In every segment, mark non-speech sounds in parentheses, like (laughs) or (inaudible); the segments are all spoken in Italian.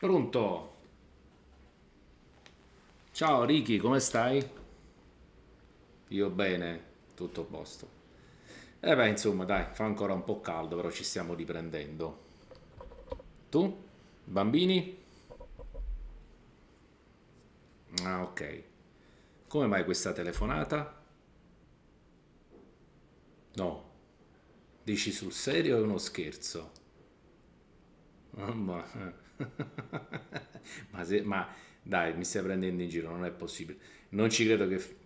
Pronto? Ciao Ricky, come stai? Io bene, tutto a posto. E eh beh, insomma, dai, fa ancora un po' caldo, però ci stiamo riprendendo. Tu? Bambini? Ah, ok. Come mai questa telefonata? No. Dici sul serio o è uno scherzo? Ma, (laughs) ma, se, ma, dai, mi stai prendendo in giro, non è possibile. Non ci credo che...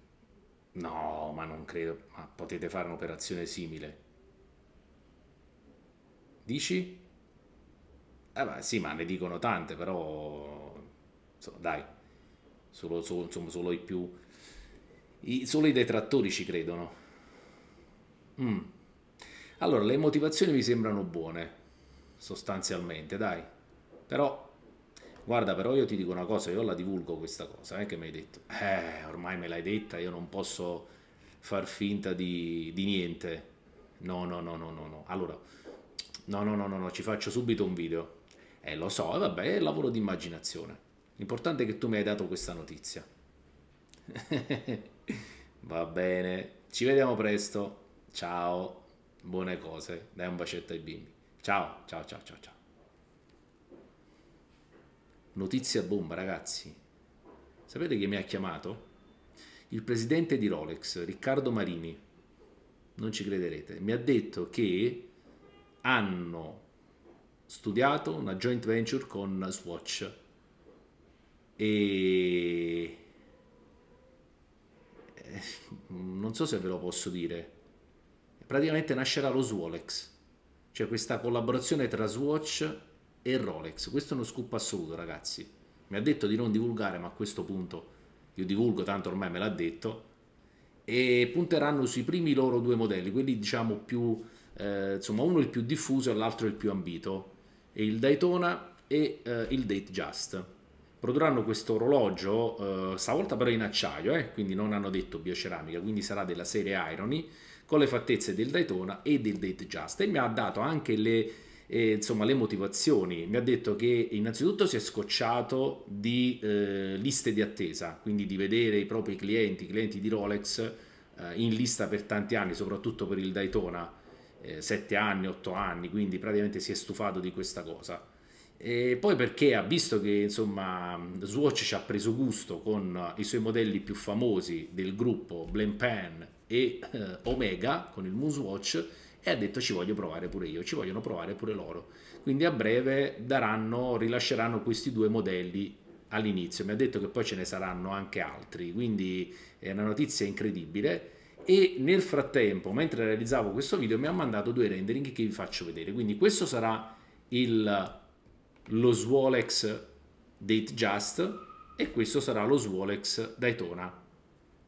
No, ma non credo. Ma potete fare un'operazione simile. Dici? Eh beh, sì, ma ne dicono tante, però... Insomma, dai, solo, solo, insomma, solo i più... I, solo i detrattori ci credono. Mm. Allora, le motivazioni mi sembrano buone sostanzialmente, dai. Però, guarda, però io ti dico una cosa, io la divulgo questa cosa, eh, che mi hai detto. Eh, ormai me l'hai detta, io non posso far finta di, di niente. No, no, no, no, no, no. Allora, no, no, no, no, no, ci faccio subito un video. Eh, lo so, eh, vabbè, è lavoro di immaginazione. L'importante è che tu mi hai dato questa notizia. (laughs) Va bene, ci vediamo presto. Ciao, buone cose. Dai un bacetto ai bimbi. Ciao, ciao, ciao, ciao, ciao. Notizia bomba, ragazzi. Sapete chi mi ha chiamato? Il presidente di Rolex, Riccardo Marini. Non ci crederete. Mi ha detto che hanno studiato una joint venture con Swatch e eh, non so se ve lo posso dire. Praticamente nascerà lo Swolex c'è questa collaborazione tra Swatch e Rolex. Questo è uno scoop assoluto, ragazzi. Mi ha detto di non divulgare, ma a questo punto io divulgo, tanto ormai me l'ha detto. E punteranno sui primi loro due modelli, quelli diciamo più, eh, insomma, uno il più diffuso e l'altro il più ambito, e il Daytona e eh, il Date Just produrranno questo orologio, eh, stavolta però in acciaio, eh? quindi non hanno detto bioceramica, quindi sarà della serie Irony, con le fattezze del Daytona e del Date Just e mi ha dato anche le, eh, insomma, le motivazioni. Mi ha detto che innanzitutto si è scocciato di eh, liste di attesa, quindi di vedere i propri clienti, i clienti di Rolex eh, in lista per tanti anni, soprattutto per il Daytona, 7 eh, anni, 8 anni, quindi praticamente si è stufato di questa cosa. E poi perché ha visto che insomma Swatch ci ha preso gusto con eh, i suoi modelli più famosi del gruppo Blen Blenpan e eh, Omega con il Watch e ha detto ci voglio provare pure io, ci vogliono provare pure loro. Quindi a breve daranno, rilasceranno questi due modelli all'inizio, mi ha detto che poi ce ne saranno anche altri, quindi è una notizia incredibile e nel frattempo, mentre realizzavo questo video, mi ha mandato due rendering che vi faccio vedere. Quindi questo sarà il, lo Swolex Datejust e questo sarà lo Swolex Daytona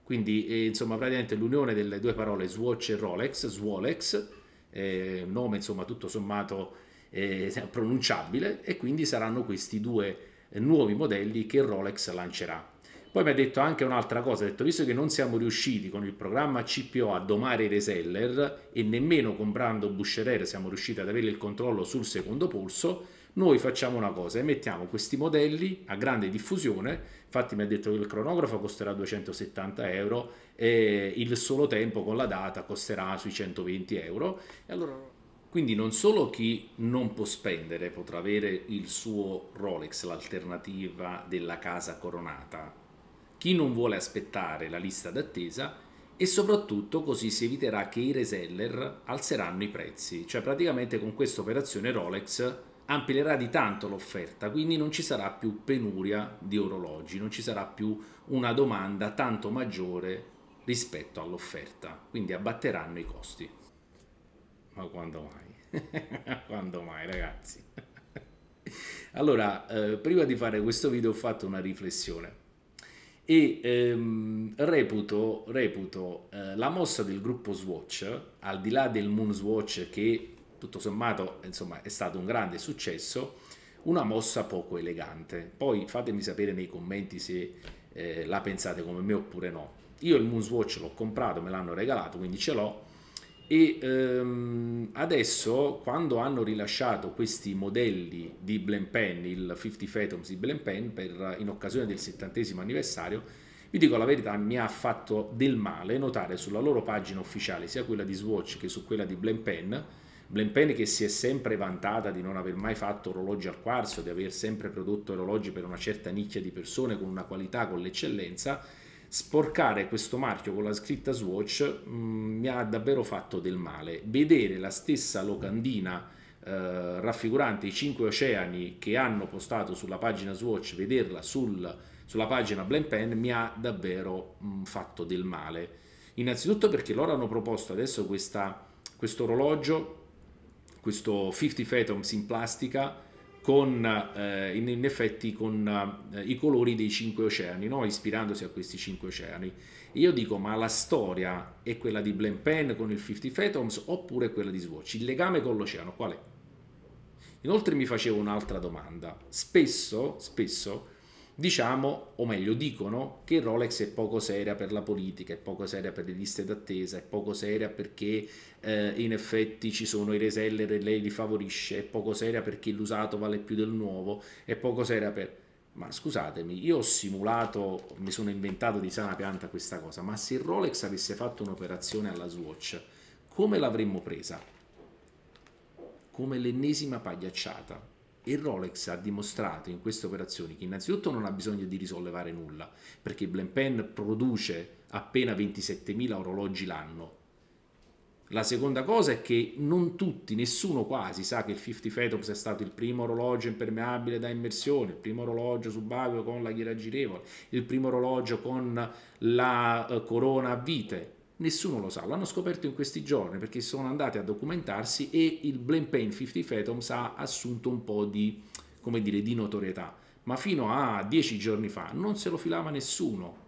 quindi eh, insomma praticamente l'unione delle due parole Swatch e Rolex, Swolex, eh, nome insomma tutto sommato eh, (laughs) pronunciabile e quindi saranno questi due eh, nuovi modelli che Rolex lancerà. Poi mi ha detto anche un'altra cosa, ha detto visto che non siamo riusciti con il programma CPO a domare i reseller e nemmeno comprando Busherer siamo riusciti ad avere il controllo sul secondo polso, noi facciamo una cosa, emettiamo questi modelli a grande diffusione, infatti mi ha detto che il cronografo costerà 270 euro e il solo tempo con la data costerà sui 120 euro. Allora, quindi non solo chi non può spendere potrà avere il suo Rolex, l'alternativa della casa coronata, chi non vuole aspettare la lista d'attesa e soprattutto così si eviterà che i reseller alzeranno i prezzi, cioè praticamente con questa operazione Rolex amplierà di tanto l'offerta, quindi non ci sarà più penuria di orologi, non ci sarà più una domanda tanto maggiore rispetto all'offerta, quindi abbatteranno i costi. Ma quando mai? (laughs) quando mai ragazzi? (laughs) allora, eh, prima di fare questo video ho fatto una riflessione e ehm, reputo, reputo eh, la mossa del gruppo Swatch, al di là del Moon Swatch che tutto sommato insomma, è stato un grande successo, una mossa poco elegante. Poi fatemi sapere nei commenti se eh, la pensate come me oppure no. Io il Moonswatch l'ho comprato, me l'hanno regalato, quindi ce l'ho. E ehm, adesso, quando hanno rilasciato questi modelli di Blenpen, il 50 Phantoms di Blenpen, per, in occasione del 70 anniversario, vi dico la verità, mi ha fatto del male notare sulla loro pagina ufficiale, sia quella di Swatch che su quella di Blenpen, Blaine che si è sempre vantata di non aver mai fatto orologi al quarzo, di aver sempre prodotto orologi per una certa nicchia di persone con una qualità, con l'eccellenza, sporcare questo marchio con la scritta Swatch mh, mm, mi ha davvero fatto del male. Vedere la stessa locandina eh, raffigurante i cinque oceani che hanno postato sulla pagina Swatch, vederla sul, sulla pagina Blaine mi ha davvero mh, mm, fatto del male. Innanzitutto perché loro hanno proposto adesso questo orologio questo 50 Phantoms in plastica con, eh, in, in, effetti con eh, i colori dei cinque oceani, no? ispirandosi a questi cinque oceani. E io dico, ma la storia è quella di Blaine Penn con il 50 Phantoms oppure quella di Swatch? Il legame con l'oceano qual è? Inoltre mi facevo un'altra domanda. Spesso, spesso diciamo, o meglio dicono, che Rolex è poco seria per la politica, è poco seria per le liste d'attesa, è poco seria perché eh, in effetti ci sono i reseller e lei li favorisce, è poco seria perché l'usato vale più del nuovo, è poco seria per... Ma scusatemi, io ho simulato, mi sono inventato di sana pianta questa cosa, ma se Rolex avesse fatto un'operazione alla Swatch, come l'avremmo presa? Come l'ennesima pagliacciata e Rolex ha dimostrato in queste operazioni che innanzitutto non ha bisogno di risollevare nulla, perché Blenpen produce appena 27.000 orologi l'anno. La seconda cosa è che non tutti, nessuno quasi sa che il 50 Phantoms è stato il primo orologio impermeabile da immersione, il primo orologio subacqueo con la ghiera girevole, il primo orologio con la eh, corona a vite, Nessuno lo sa, l'hanno scoperto in questi giorni perché sono andati a documentarsi e il Blame Pain 50 Phantoms ha assunto un po' di, come dire, di notorietà, ma fino a dieci giorni fa non se lo filava nessuno.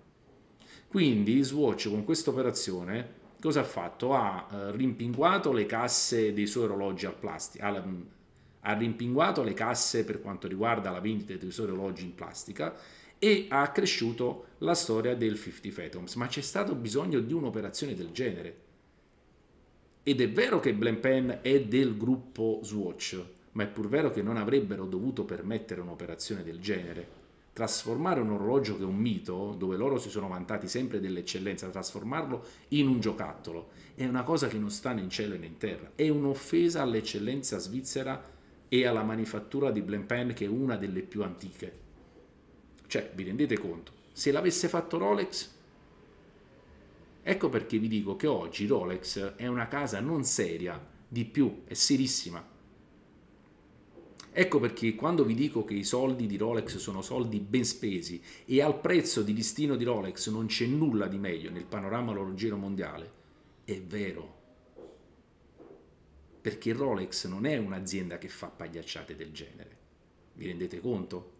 Quindi Swatch con questa operazione cosa ha fatto? Ha eh, rimpinguato le casse dei suoi orologi al plastica, mm, ha rimpinguato le casse per quanto riguarda la vendita dei suoi orologi in plastica e ha accresciuto la storia del 50 Phantoms. Ma c'è stato bisogno di un'operazione del genere. Ed è vero che Blenpen è del gruppo Swatch, ma è pur vero che non avrebbero dovuto permettere un'operazione del genere. Trasformare un orologio che è un mito, dove loro si sono vantati sempre dell'eccellenza, trasformarlo in un giocattolo, è una cosa che non sta né in cielo né in terra. È un'offesa all'eccellenza svizzera e alla manifattura di Blenpen, che è una delle più antiche. Cioè, vi rendete conto? Se l'avesse fatto Rolex, ecco perché vi dico che oggi Rolex è una casa non seria, di più, è serissima. Ecco perché quando vi dico che i soldi di Rolex sono soldi ben spesi e al prezzo di listino di Rolex non c'è nulla di meglio nel panorama orologero mondiale, è vero. Perché Rolex non è un'azienda che fa pagliacciate del genere. Vi rendete conto?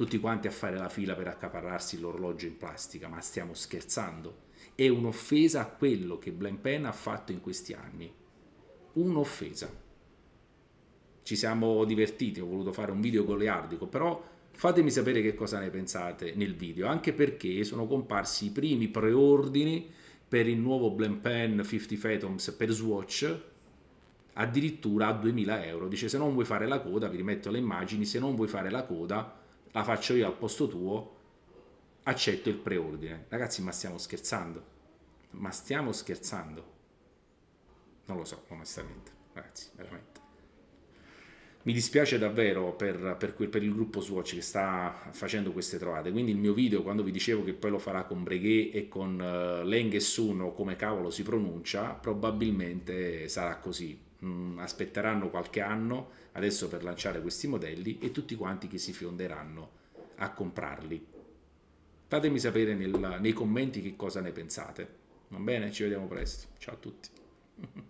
tutti quanti a fare la fila per accaparrarsi l'orologio in plastica, ma stiamo scherzando? È un'offesa a quello che Blen Pen ha fatto in questi anni. Un'offesa. Ci siamo divertiti, ho voluto fare un video goliardico, però fatemi sapere che cosa ne pensate nel video, anche perché sono comparsi i primi preordini per il nuovo Blen Pen 50 Phantoms per Swatch addirittura a 2000 euro. Dice se non vuoi fare la coda, vi rimetto le immagini, se non vuoi fare la coda la faccio io al posto tuo, accetto il preordine. Ragazzi, ma stiamo scherzando? Ma stiamo scherzando? Non lo so, onestamente, ragazzi, veramente. Mi dispiace davvero per, per, per il gruppo Swatch che sta facendo queste trovate. Quindi il mio video, quando vi dicevo che poi lo farà con Breguet e con uh, Leng e Sun o come cavolo si pronuncia, probabilmente sarà così mh, mm, aspetteranno qualche anno adesso per lanciare questi modelli e tutti quanti che si fionderanno a comprarli. Fatemi sapere nel, nei commenti che cosa ne pensate. Va bene? Ci vediamo presto. Ciao a tutti. (laughs)